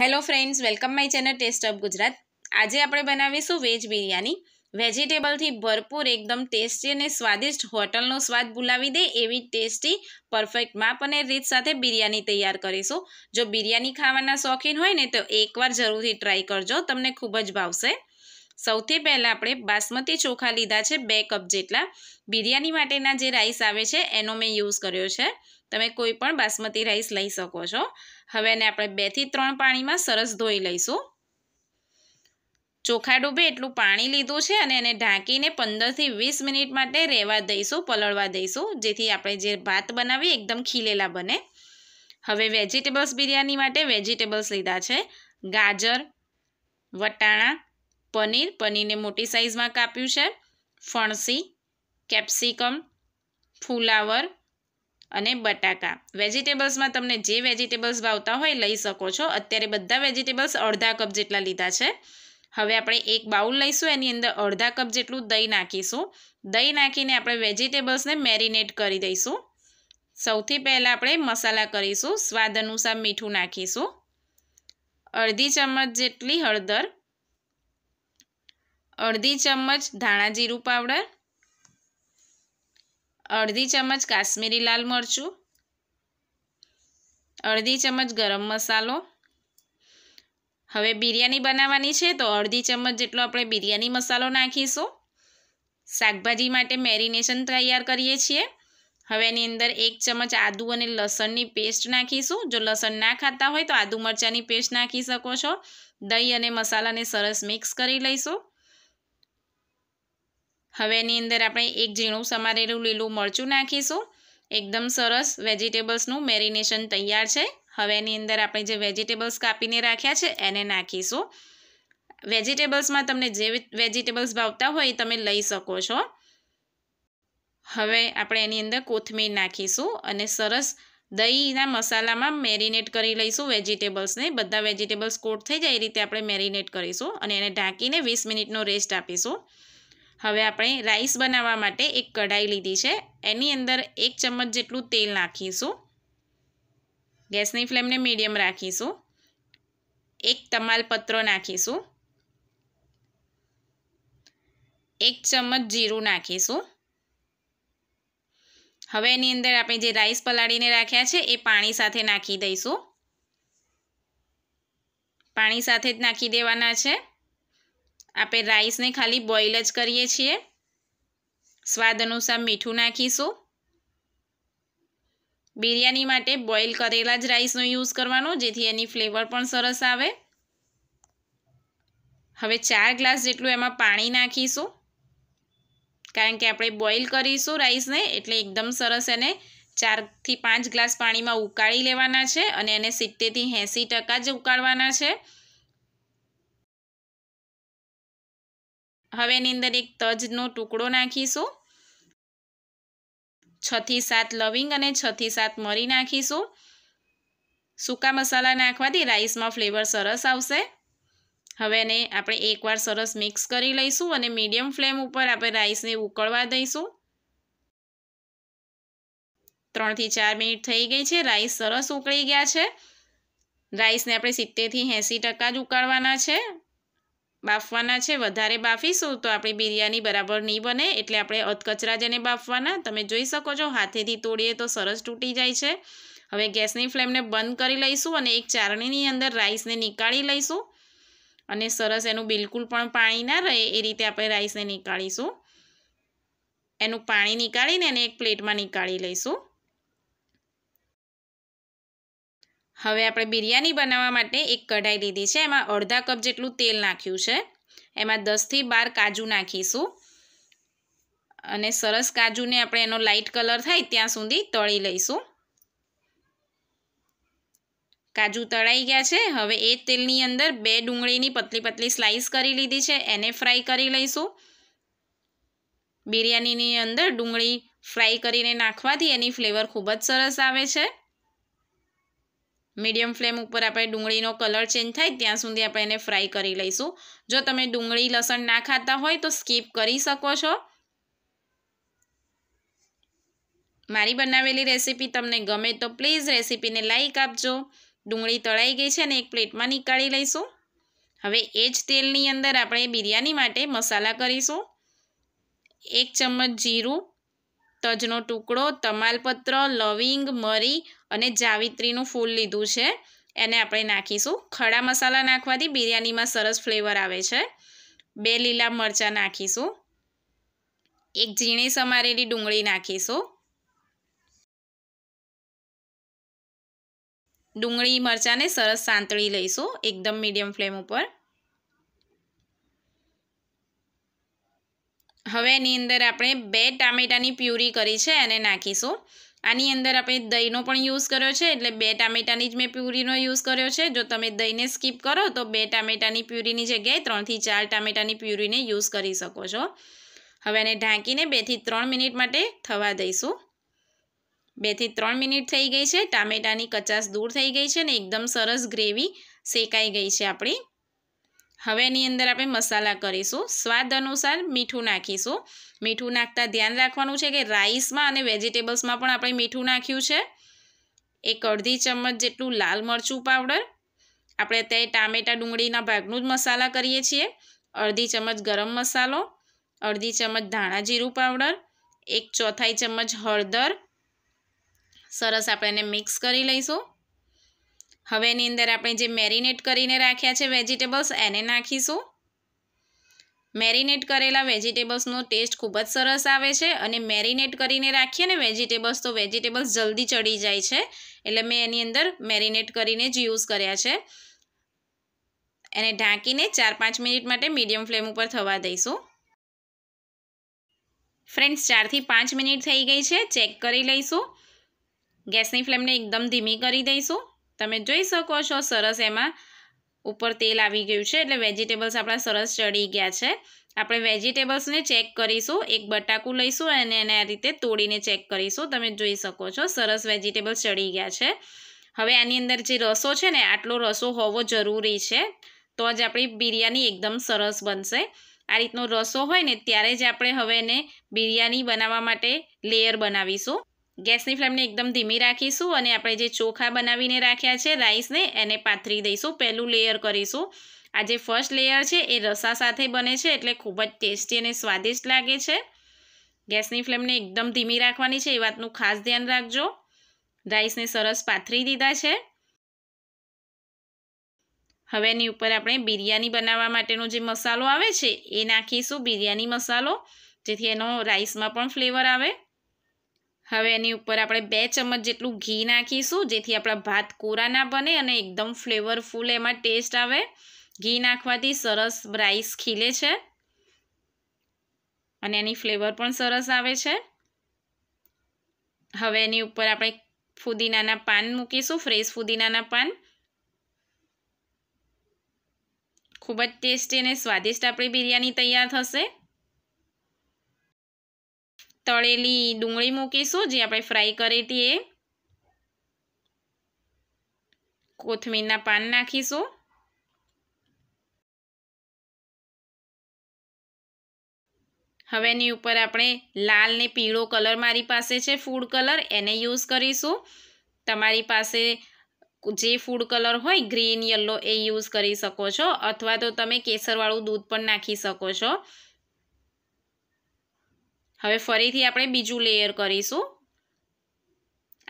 hello friends welcome my channel taste of Gujarat આજે આપણે બનાવીશું વેજ બિરયાની વેજીટેબલથી ભરપૂર એકદમ ટેસ્ટી અને સ્વાદિષ્ટ હોટલનો સ્વાદ ભૂલાવી દે એવી ટેસ્ટી પરફેક્ટ માપ અને રીત સાથે બિરયાની તૈયાર કરીશું જો બિરયાની ખાવાના શોખીન હોય ને તો એકવાર જરૂરથી ટ્રાય કરજો તમને ખૂબ જ ભાવશે સૌથી પહેલાં આપણે બાસમતી ચોખા લીધા છે બે કપ જેટલા બિરયાની માટેના જે રાઈસ આવે છે એનો મેં યુઝ કર્યો છે તમે કોઈ પણ બાસમતી રાઈસ લઈ શકો છો હવે એને આપણે બેથી ત્રણ પાણીમાં સરસ ધોઈ લઈશું ચોખા ડૂબે એટલું પાણી લીધું છે અને એને ઢાંકીને પંદરથી વીસ મિનિટ માટે રહેવા દઈશું પલળવા દઈશું જેથી આપણે જે ભાત બનાવીએ એકદમ ખીલેલા બને હવે વેજીટેબલ્સ બિરયાની માટે વેજીટેબલ્સ લીધા છે ગાજર વટાણા પનીર પનીરને મોટી સાઇઝમાં કાપ્યું છે ફણસી કેપ્સિકમ ફુલાવર અને બટાકા વેજીટેબલ્સમાં તમને જે વેજીટેબલ્સ ભાવતા હોય લઈ શકો છો અત્યારે બધા વેજીટેબલ્સ અડધા કપ જેટલા લીધા છે હવે આપણે એક બાઉલ લઈશું એની અંદર અડધા કપ જેટલું દહીં નાખીશું દહીં નાખીને આપણે વેજીટેબલ્સને મેરિનેટ કરી દઈશું સૌથી પહેલાં આપણે મસાલા કરીશું સ્વાદ અનુસાર મીઠું નાખીશું અડધી ચમચ જેટલી હળદર અડધી ચમચ ધાણા જીરું પાવડર અડધી ચમચ કાશ્મીરી લાલ મરચું અડધી ચમચ ગરમ મસાલો હવે બિરયાની બનાવવાની છે તો અડધી ચમચ જેટલો આપણે બિરયાની મસાલો નાખીશું શાકભાજી માટે મેરિનેશન તૈયાર કરીએ છીએ હવે એની અંદર એક ચમચ આદુ અને લસણની પેસ્ટ નાખીશું જો લસણ ના ખાતા હોય તો આદું મરચાંની પેસ્ટ નાખી શકો છો દહીં અને મસાલાને સરસ મિક્સ કરી લઈશું હવે એની અંદર આપણે એક ઝીણું સમારેલું લીલું મરચું નાખીશું એકદમ સરસ વેજીટેબલ્સનું મેરિનેશન તૈયાર છે હવે એની અંદર આપણે જે વેજીટેબલ્સ કાપીને રાખ્યા છે એને નાખીશું વેજીટેબલ્સમાં તમને જે વેજીટેબલ્સ ભાવતા હોય એ તમે લઈ શકો છો હવે આપણે એની અંદર કોથમીર નાખીશું અને સરસ દહીંના મસાલામાં મેરિનેટ કરી લઈશું વેજીટેબલ્સને બધા વેજીટેબલ્સ કોટ થઈ જાય એ રીતે આપણે મેરિનેટ કરીશું અને એને ઢાંકીને વીસ મિનિટનો રેસ્ટ આપીશું હવે આપણે રાઈસ બનાવવા માટે એક કઢાઈ લીધી છે એની અંદર એક ચમચ જેટલું તેલ નાખીશું ગેસની ફ્લેમને મીડિયમ રાખીશું એક તમાલપત્ર નાખીશું એક ચમચ જીરું નાખીશું હવે એની અંદર આપણે જે રાઈસ પલાળીને રાખ્યા છે એ પાણી સાથે નાખી દઈશું પાણી સાથે જ નાખી દેવાના છે આપણે રાઈસને ખાલી બોઇલ જ કરીએ છીએ સ્વાદ અનુસાર મીઠું નાખીશું બિરયાની માટે બોઇલ કરેલા જ રાઈસનો યુઝ કરવાનો જેથી એની ફ્લેવર પણ સરસ આવે હવે ચાર ગ્લાસ જેટલું એમાં પાણી નાખીશું કારણ કે આપણે બોઇલ કરીશું રાઈસને એટલે એકદમ સરસ એને ચારથી પાંચ ગ્લાસ પાણીમાં ઉકાળી લેવાના છે અને એને સિત્તેરથી એંસી ટકા જ ઉકાળવાના છે હવેની અંદર એક તજનો ટુકડો નાખીશું છથી સાત લવિંગ અને છથી સાત મરી નાખીશું સૂકા મસાલા નાખવાથી રાઈસમાં ફ્લેવર સરસ આવશે હવે એને આપણે એકવાર સરસ મિક્સ કરી લઈશું અને મીડિયમ ફ્લેમ ઉપર આપણે રાઈસને ઉકળવા દઈશું ત્રણથી ચાર મિનિટ થઈ ગઈ છે રાઈસ સરસ ઉકળી ગયા છે રાઈસને આપણે સિત્તેરથી એંસી ટકા જ ઉકાળવાના છે બાફવાના છે વધારે બાફીશું તો આપણી બિરયાની બરાબર નહીં બને એટલે આપણે અધકચરા જેને બાફવાના તમે જોઈ શકો છો હાથેથી તોડીએ તો સરસ તૂટી જાય છે હવે ગેસની ફ્લેમને બંધ કરી લઈશું અને એક ચારણીની અંદર રાઈસને નીકાળી લઈશું અને સરસ એનું બિલકુલ પણ પાણી ના રહે એ રીતે આપણે રાઈસને નીકાળીશું એનું પાણી નીકાળીને એને એક પ્લેટમાં નીકાળી લઈશું હવે આપણે બિરયાની બનાવવા માટે એક કઢાઈ લીધી છે એમાં અડધા કપ જેટલું તેલ નાખ્યું છે એમાં દસથી બાર કાજુ નાખીશું અને સરસ કાજુને આપણે એનો લાઇટ કલર થાય ત્યાં સુધી તળી લઈશું કાજુ તળાઈ ગયા છે હવે એ તેલની અંદર બે ડુંગળીની પતલી પતલી સ્લાઈસ કરી લીધી છે એને ફ્રાય કરી લઈશું બિરયાનીની અંદર ડુંગળી ફ્રાય કરીને નાખવાથી એની ફ્લેવર ખૂબ જ સરસ આવે છે મીડિયમ ફ્લેમ ઉપર આપણે ડુંગળીનો કલર ચેન્જ થાય ત્યાં સુધી આપણે એને ફ્રાય કરી લઈશું જો તમે ડુંગળી લસણ ના ખાતા હોય તો સ્કીપ કરી શકો છો મારી બનાવેલી રેસીપી તમને ગમે તો પ્લીઝ રેસીપીને લાઇક આપજો ડુંગળી તળાઈ ગઈ છે ને એક પ્લેટમાં નીકાળી લઈશું હવે એ જ તેલની અંદર આપણે બિરયાની માટે મસાલા કરીશું એક ચમચ જીરું તજનો ટુકડો તમાલપત્ર લવિંગ મરી અને જાવિત્રીનું ફૂલ લીધું છે એને આપણે નાખીશું ખડા મસાલા નાખવાથી બિરયાનીમાં સરસ ફ્લેવર આવે છે બે લીલા મરચાં નાખીશું એક ઝીણી સમારેલી ડુંગળી નાખીશું ડુંગળી મરચાંને સરસ સાંતળી લઈશું એકદમ મીડિયમ ફ્લેમ ઉપર હવે એની અંદર આપણે બે ટામેટાની પ્યુરી કરી છે એને નાખીશું આની અંદર આપણે દહીંનો પણ યુઝ કર્યો છે એટલે બે ટામેટાની જ મેં પ્યુરીનો યુઝ કર્યો છે જો તમે દહીંને સ્કીપ કરો તો બે ટામેટાની પ્યુરીની જગ્યાએ ત્રણથી ચાર ટામેટાની પ્યુરીને યુઝ કરી શકો છો હવે એને ઢાંકીને બેથી ત્રણ મિનિટ માટે થવા દઈશું બેથી ત્રણ મિનિટ થઈ ગઈ છે ટામેટાની કચાસ દૂર થઈ ગઈ છે ને એકદમ સરસ ગ્રેવી શેકાઈ ગઈ છે આપણી હવે એની અંદર આપણે મસાલા કરીશું સ્વાદ અનુસાર મીઠું નાખીશું મીઠું નાખતા ધ્યાન રાખવાનું છે કે રાઈસમાં અને વેજીટેબલ્સમાં પણ આપણે મીઠું નાખ્યું છે એક અડધી ચમચ જેટલું લાલ મરચું પાવડર આપણે અત્યારે ટામેટા ડુંગળીના ભાગનું જ મસાલા કરીએ છીએ અડધી ચમચ ગરમ મસાલો અડધી ચમચ ધાણા જીરું પાવડર એક ચોથાઈ ચમચ હળદર સરસ આપણે એને મિક્સ કરી લઈશું હવે એની અંદર આપણે જે મેરિનેટ કરીને રાખ્યા છે વેજીટેબલ્સ એને નાખીશું મેરિનેટ કરેલા વેજીટેબલ્સનો ટેસ્ટ ખૂબ જ સરસ આવે છે અને મેરિનેટ કરીને રાખીએ ને વેજીટેબલ્સ તો વેજીટેબલ્સ જલ્દી ચડી જાય છે એટલે મેં એની અંદર મેરિનેટ કરીને જ યુઝ કર્યા છે એને ઢાંકીને ચાર પાંચ મિનિટ માટે મીડિયમ ફ્લેમ ઉપર થવા દઈશું ફ્રેન્ડ્સ ચારથી પાંચ મિનિટ થઈ ગઈ છે ચેક કરી લઈશું ગેસની ફ્લેમને એકદમ ધીમી કરી દઈશું તમે જોઈ શકો છો સરસ એમાં ઉપર તેલ આવી ગયું છે એટલે વેજીટેબલ્સ આપણા સરસ ચડી ગયા છે આપણે વેજીટેબલ્સને ચેક કરીશું એક બટાકું લઈશું અને એને આ રીતે તોડીને ચેક કરીશું તમે જોઈ શકો છો સરસ વેજીટેબલ્સ ચડી ગયા છે હવે આની અંદર જે રસો છે ને આટલો રસો હોવો જરૂરી છે તો જ આપણી બિરયાની એકદમ સરસ બનશે આ રીતનો રસો હોય ને ત્યારે જ આપણે હવે એને બિરયાની બનાવવા માટે લેયર બનાવીશું ગેસની ફ્લેમને એકદમ ધીમી રાખીશું અને આપણે જે ચોખા બનાવીને રાખ્યા છે રાઈસને એને પાથરી દઈશું પહેલું લેયર કરીશું આ જે ફર્સ્ટ લેયર છે એ રસા સાથે બને છે એટલે ખૂબ જ ટેસ્ટી અને સ્વાદિષ્ટ લાગે છે ગેસની ફ્લેમને એકદમ ધીમી રાખવાની છે એ વાતનું ખાસ ધ્યાન રાખજો રાઈસને સરસ પાથરી દીધા છે હવે એની ઉપર આપણે બિરયાની બનાવવા માટેનો જે મસાલો આવે છે એ નાખીશું બિરયાની મસાલો જેથી એનો રાઈસમાં પણ ફ્લેવર આવે હવે એની ઉપર આપણે બે ચમચ જેટલું ઘી નાખીશું જેથી આપણા ભાત કોરા ના બને અને એકદમ ફ્લેવરફુલ એમાં ટેસ્ટ આવે ઘી નાખવાથી સરસ રાઈસ ખીલે છે અને એની ફ્લેવર પણ સરસ આવે છે હવે એની ઉપર આપણે ફુદીનાના પાન મૂકીશું ફ્રેશ ફુદીનાના પાન ખૂબ જ ટેસ્ટી અને સ્વાદિષ્ટ આપણી બિરયાની તૈયાર થશે તળેલી ડુંગળી મૂકીશું જે આપણે ફ્રાય કરી હતી એ કોથમીરના પાન નાખીશું હવે એની ઉપર આપણે લાલ ને પીળો કલર મારી પાસે છે ફૂડ કલર એને યુઝ કરીશું તમારી પાસે જે ફૂડ કલર હોય ગ્રીન યલો એ યુઝ કરી શકો છો અથવા તો તમે કેસરવાળું દૂધ પણ નાખી શકો છો હવે ફરીથી આપણે બીજું લેયર કરીશું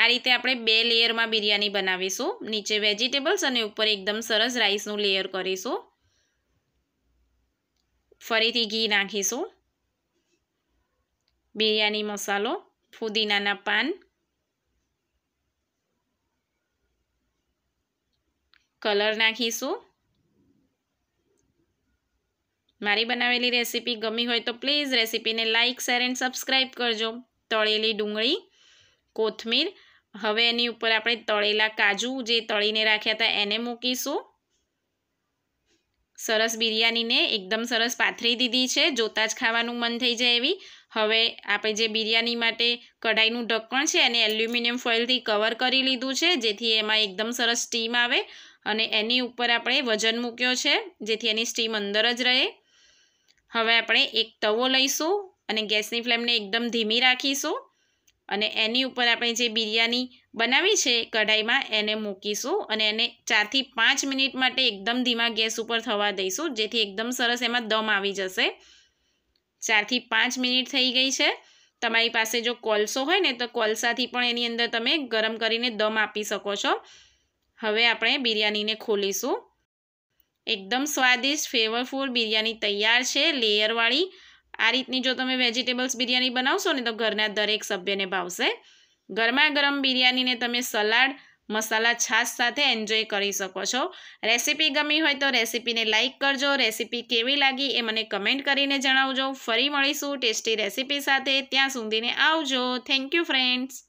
આ રીતે આપણે બે લેયરમાં બિરયાની બનાવીશું નીચે વેજીટેબલ્સ અને ઉપર એકદમ સરસ રાઈસનું લેયર કરીશું ફરીથી ઘી નાખીશું બિરયાની મસાલો ફુદીનાના પાન કલર નાખીશું મારી બનાવેલી રેસીપી ગમી હોય તો પ્લીઝ રેસીપીને લાઇક શેર એન્ડ સબસ્ક્રાઈબ કરજો તળેલી ડુંગળી કોથમીર હવે એની ઉપર આપણે તળેલા કાજુ જે તળીને રાખ્યા હતા એને મૂકીશું સરસ બિરયાનીને એકદમ સરસ પાથરી દીધી છે જોતાં જ ખાવાનું મન થઈ જાય એવી હવે આપણે જે બિરયાની માટે કઢાઈનું ઢક્કણ છે એને એલ્યુમિનિયમ ફોઇલથી કવર કરી લીધું છે જેથી એમાં એકદમ સરસ સ્ટીમ આવે અને એની ઉપર આપણે વજન મૂક્યો છે જેથી એની સ્ટીમ અંદર જ રહે હવે આપણે એક તવો લઈશું અને ગેસની ફ્લેમને એકદમ ધીમી રાખીશું અને એની ઉપર આપણે જે બિરયાની બનાવી છે કઢાઈમાં એને મૂકીશું અને એને ચારથી પાંચ મિનિટ માટે એકદમ ધીમા ગેસ ઉપર થવા દઈશું જેથી એકદમ સરસ એમાં દમ આવી જશે ચારથી પાંચ મિનિટ થઈ ગઈ છે તમારી પાસે જો કોલસો હોય ને તો કોલસાથી પણ એની અંદર તમે ગરમ કરીને દમ આપી શકો છો હવે આપણે બિરયાનીને ખોલીશું એકદમ સ્વાદિષ્ટ ફ્લેવરફુલ બિરયાની તૈયાર છે લેયરવાળી આ રીતની જો તમે વેજીટેબલ્સ બિરયાની બનાવશો ને તો ઘરના દરેક સભ્યને ભાવશે ગરમા ગરમ બિરયાનીને તમે સલાડ મસાલા છાશ સાથે એન્જોય કરી શકો છો રેસીપી ગમી હોય તો રેસીપીને લાઇક કરજો રેસીપી કેવી લાગી એ મને કમેન્ટ કરીને જણાવજો ફરી મળીશું ટેસ્ટી રેસીપી સાથે ત્યાં સુધીને આવજો થેન્ક યુ ફ્રેન્ડ્સ